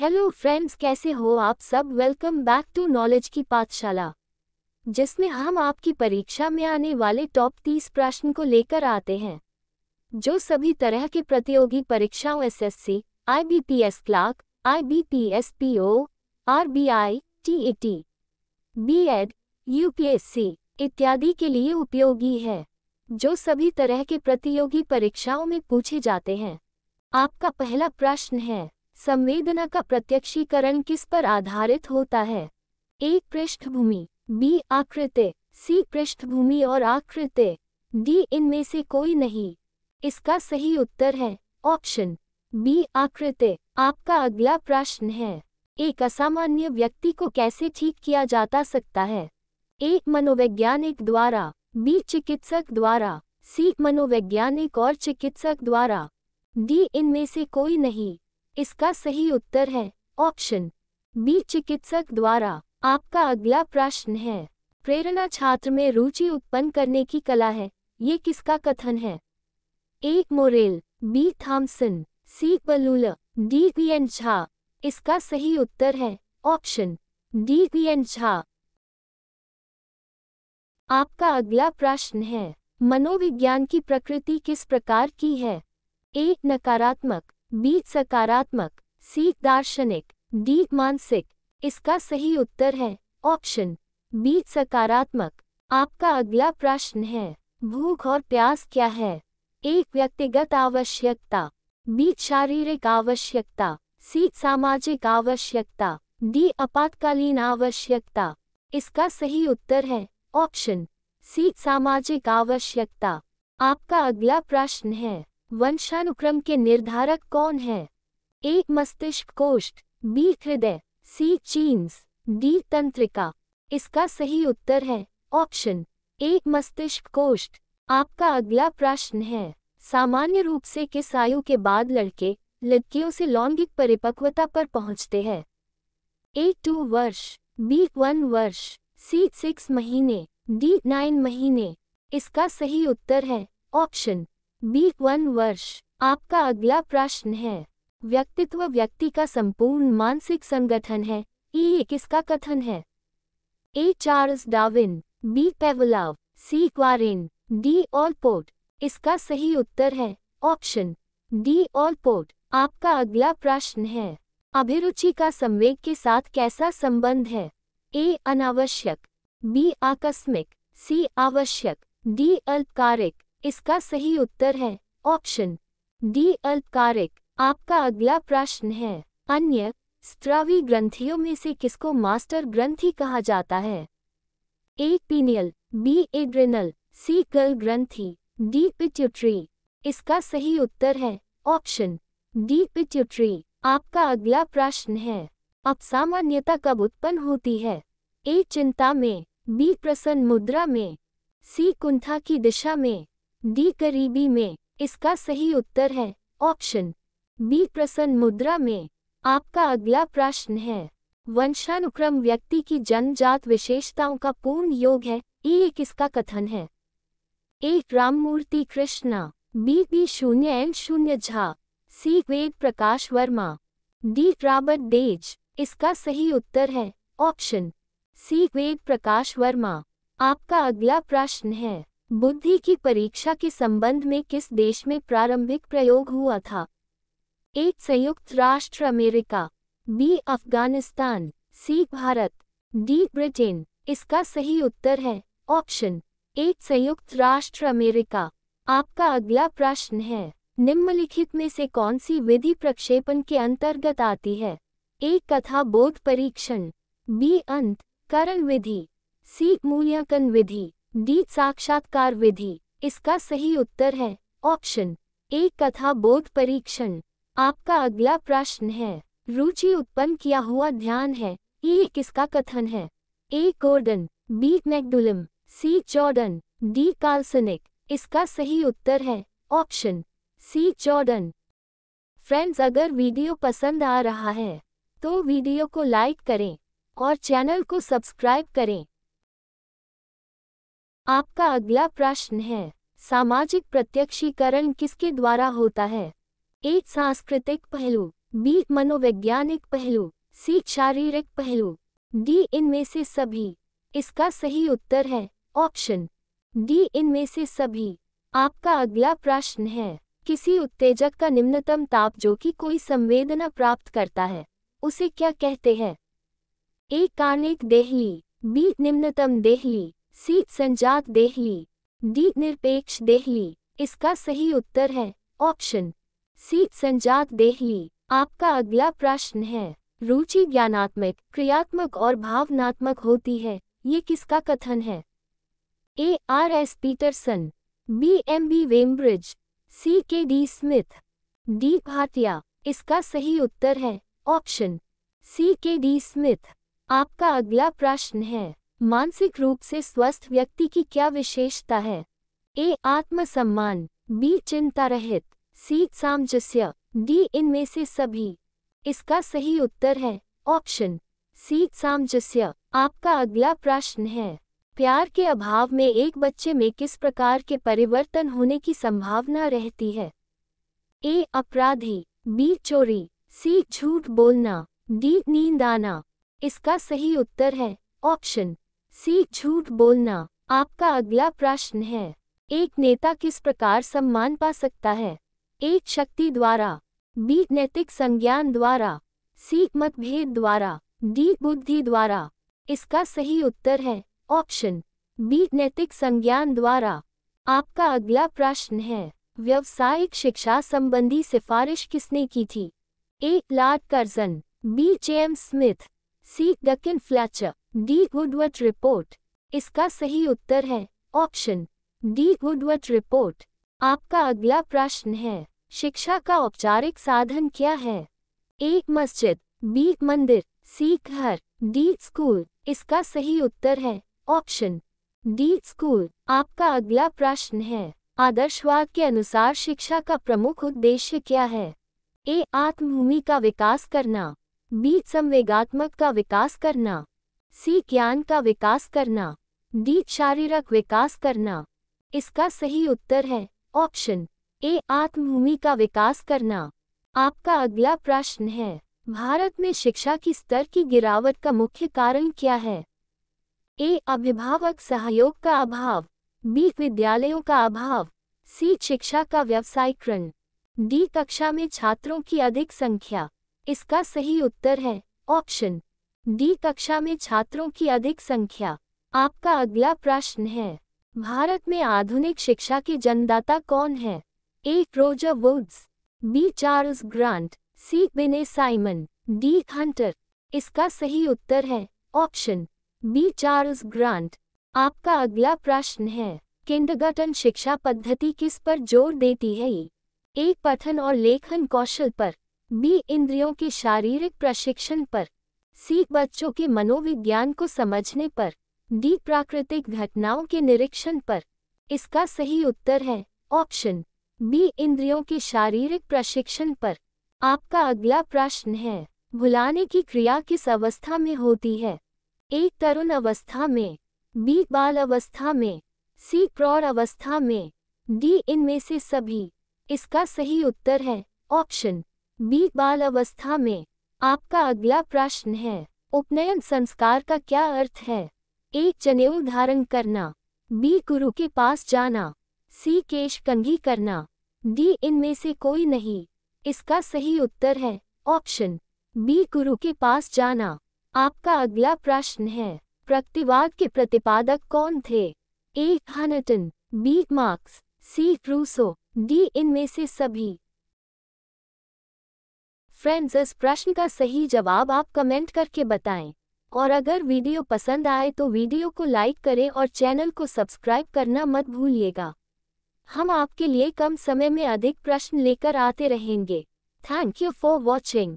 hello friends कैसे हो आप सब वेलकम बैक टू नॉलेज की पाठशाला जिसमें हम आपकी परीक्षा में आने वाले टॉप तीस प्रश्न को लेकर आते हैं जो सभी तरह के प्रतियोगी परीक्षाओं SSC, IBPS clerk IBPS PO, RBI, TET, BEd, UPSC इत्यादि के लिए उपयोगी है जो सभी तरह के प्रतियोगी परीक्षाओं में पूछे जाते हैं आपका पहला प्रश्न है संवेदना का प्रत्यक्षीकरण किस पर आधारित होता है ए पृष्ठभूमि बी आकृत्य सी पृष्ठभूमि और आकृत्य डी इनमें से कोई नहीं इसका सही उत्तर है ऑप्शन बी आकृत्य आपका अगला प्रश्न है एक असामान्य व्यक्ति को कैसे ठीक किया जाता सकता है ए मनोवैज्ञानिक द्वारा बी चिकित्सक द्वारा सी मनोवैज्ञानिक और चिकित्सक द्वारा डी इनमें से कोई नहीं इसका सही उत्तर है ऑप्शन बी चिकित्सक द्वारा आपका अगला प्रश्न है प्रेरणा छात्र में रुचि उत्पन्न करने की कला है ये किसका कथन है A Morel B Thomson C पलूला डी पी एन झा इसका सही उत्तर है option D P N Jha आपका अगला प्रश्न है मनोविज्ञान की प्रकृति किस प्रकार की है ए नकारात्मक बी सकारात्मक सी दार्शनिक डी मानसिक इसका सही उत्तर है ऑप्शन बी सकारात्मक आपका अगला प्रश्न है भूख और प्यास क्या है एक व्यक्तिगत आवश्यकता बी शारीरिक आवश्यकता सी सामाजिक आवश्यकता डी आपातकालीन आवश्यकता इसका सही उत्तर है ऑप्शन सी सामाजिक आवश्यकता आपका अगला प्रश्न है वंशानुक्रम के निर्धारक कौन हैं एक मस्तिष्क कोष्ठ बी हृदय सी चीन्स डी तंत्रिका इसका सही उत्तर है ऑप्शन एक मस्तिष्क कोष्ठ आपका अगला प्रश्न है सामान्य रूप से किस आयु के बाद लड़के लड़कियों से लौंगिक परिपक्वता पर पहुंचते हैं ए टू वर्ष बी वन वर्ष सी सिक्स महीने डी नाइन महीने इसका सही उत्तर है ऑप्शन बी वन वर्ष आपका अगला प्रश्न है व्यक्तित्व व्यक्ति का संपूर्ण मानसिक संगठन है ई किसका कथन है A Charles Darwin B Pavlov C क्वारिन डी ऑलपोर्ट इसका सही उत्तर है ऑप्शन डी ऑलपोर्ट आपका अगला प्रश्न है अभिरुचि का संवेग के साथ कैसा संबंध है ए अनावश्यक बी आकस्मिक सी आवश्यक डी अल्पकारिक इसका सही उत्तर है ऑप्शन डी अल्पकारिक आपका अगला प्रश्न है अन्य स्त्रावी ग्रंथियों में से किसको मास्टर ग्रंथी कहा जाता है A pineal B adrenal C गल ग्रंथी डी पिट्यूटरी इसका सही उत्तर है ऑप्शन डी पिट्यूटरी आपका अगला प्रश्न है अब सामान्यता कब उत्पन्न होती है ए चिंता में बी प्रसन्न मुद्रा में सी कुंठा की दिशा में डी करीबी में इसका सही उत्तर है ऑप्शन बी प्रसन्न मुद्रा में आपका अगला प्रश्न है वंशानुक्रम व्यक्ति की जन्मजात विशेषताओं का पूर्ण योग है ए एक इसका कथन है एक राममूर्ति कृष्णा बी बी शून्य एन शून्य Jha C Ved Prakash Verma D Robert डेज इसका सही उत्तर है ऑप्शन सी वेद प्रकाश वर्मा आपका अगला प्रश्न है बुद्धि की परीक्षा के संबंध में किस देश में प्रारंभिक प्रयोग हुआ था एक संयुक्त राष्ट्र America B Afghanistan C Bharat D Britain इसका सही उत्तर है ऑप्शन एक संयुक्त राष्ट्र अमेरिका आपका अगला प्रश्न है निम्नलिखित में से कौन सी विधि प्रक्षेपण के अंतर्गत आती है एक कथा बोध परीक्षण बी अंत करण विधि सी मूल्यांकन विधि डी साक्षात्कार विधि इसका सही उत्तर है ऑप्शन ए कथा बोध परीक्षण आपका अगला प्रश्न है रुचि उत्पन्न किया हुआ ध्यान है ई किसका कथन है ए कोर्डन बी मैकडुलम सी जॉर्डन डी कार्लसनिक इसका सही उत्तर है ऑप्शन सी जॉर्डन फ्रेंड्स अगर वीडियो पसंद आ रहा है तो वीडियो को लाइक करें और चैनल को सब्सक्राइब करें आपका अगला प्रश्न है सामाजिक प्रत्यक्षीकरण किसके द्वारा होता है एक सांस्कृतिक पहलू बी मनोवैज्ञानिक पहलू सी शारीरिक पहलू डी इनमें से सभी इसका सही उत्तर है ऑप्शन डी इनमें से सभी आपका अगला प्रश्न है किसी उत्तेजक का निम्नतम ताप जो कि कोई संवेदना प्राप्त करता है उसे क्या कहते हैं एक कार्निक देहली बी निम्नतम देहली सीट संजात देहली डी निरपेक्ष देहली इसका सही उत्तर है ऑप्शन सी संजात देहली आपका अगला प्रश्न है रुचि ज्ञानात्मक क्रियात्मक और भावनात्मक होती है ये किसका कथन है A R S Peterson B M B Wembridge C K D Smith D Bhatia इसका सही उत्तर है ऑप्शन सी के डी स्मिथ आपका अगला प्रश्न है मानसिक रूप से स्वस्थ व्यक्ति की क्या विशेषता है ए आत्मसम्मान बी चिंता रहित सी सामजस्य डी इनमें से सभी इसका सही उत्तर है ऑप्शन सी सामजस्य आपका अगला प्रश्न है प्यार के अभाव में एक बच्चे में किस प्रकार के परिवर्तन होने की संभावना रहती है ए अपराधी बी चोरी सी झूठ बोलना डी नींद आना इसका सही उत्तर है ऑप्शन सीख झूठ बोलना आपका अगला प्रश्न है एक नेता किस प्रकार सम्मान पा सकता है एक शक्ति द्वारा बी नैतिक संज्ञान द्वारा सी मतभेद द्वारा डी बुद्धि द्वारा इसका सही उत्तर है ऑप्शन बी नैतिक संज्ञान द्वारा आपका अगला प्रश्न है व्यवसायिक शिक्षा संबंधी सिफारिश किसने की थी A Lord Curzon B James Smith C Dakin Fletcher D गुडवट report इसका सही उत्तर है ऑप्शन डी गुडवट रिपोर्ट आपका अगला प्रश्न है शिक्षा का औपचारिक साधन क्या है ए मस्जिद बी मंदिर सी घर डी स्कूल इसका सही उत्तर है ऑप्शन डी स्कूल आपका अगला प्रश्न है आदर्शवाद के अनुसार शिक्षा का प्रमुख उद्देश्य क्या है ए आत्मभूमि का विकास करना बी संवेगात्मक का विकास करना सी ज्ञान का विकास करना डी शारीरिक विकास करना इसका सही उत्तर है ऑप्शन ए आत्मभूमि का विकास करना आपका अगला प्रश्न है भारत में शिक्षा की स्तर की गिरावट का मुख्य कारण क्या है ए अभिभावक सहयोग का अभाव बी विद्यालयों का अभाव सी शिक्षा का व्यवसायीकरण डी कक्षा में छात्रों की अधिक संख्या इसका सही उत्तर है ऑप्शन डी कक्षा में छात्रों की अधिक संख्या आपका अगला प्रश्न है भारत में आधुनिक शिक्षा के जन्मदाता कौन है A Roger Woods B Charles Grant C Binet Simon D Hunter इसका सही उत्तर है ऑप्शन बी चार्ल्स ग्रांट आपका अगला प्रश्न है किंडगटन शिक्षा पद्धति किस पर जोर देती है एक पठन और लेखन कौशल पर बी इंद्रियों के शारीरिक प्रशिक्षण पर सीख बच्चों के मनोविज्ञान को समझने पर डी प्राकृतिक घटनाओं के निरीक्षण पर इसका सही उत्तर है ऑप्शन बी इंद्रियों के शारीरिक प्रशिक्षण पर आपका अगला प्रश्न है भुलाने की क्रिया किस अवस्था में होती है एक तरुण अवस्था में बी बाल अवस्था में सी प्रौर अवस्था में डी इनमें से सभी इसका सही उत्तर है ऑप्शन बी बाल अवस्था में आपका अगला प्रश्न है उपनयन संस्कार का क्या अर्थ है ए जनेऊ धारण करना बी गुरु के पास जाना सी केश कंघी करना डी इनमें से कोई नहीं इसका सही उत्तर है ऑप्शन बी गुरु के पास जाना आपका अगला प्रश्न है प्रतिवाद के प्रतिपादक कौन थे A Hunton B Marx C Rousseau D इनमें से सभी फ्रेंड्स इस प्रश्न का सही जवाब आप कमेंट करके बताएं और अगर वीडियो पसंद आए तो वीडियो को लाइक करें और चैनल को सब्सक्राइब करना मत भूलिएगा हम आपके लिए कम समय में अधिक प्रश्न लेकर आते रहेंगे थैंक यू फॉर वॉचिंग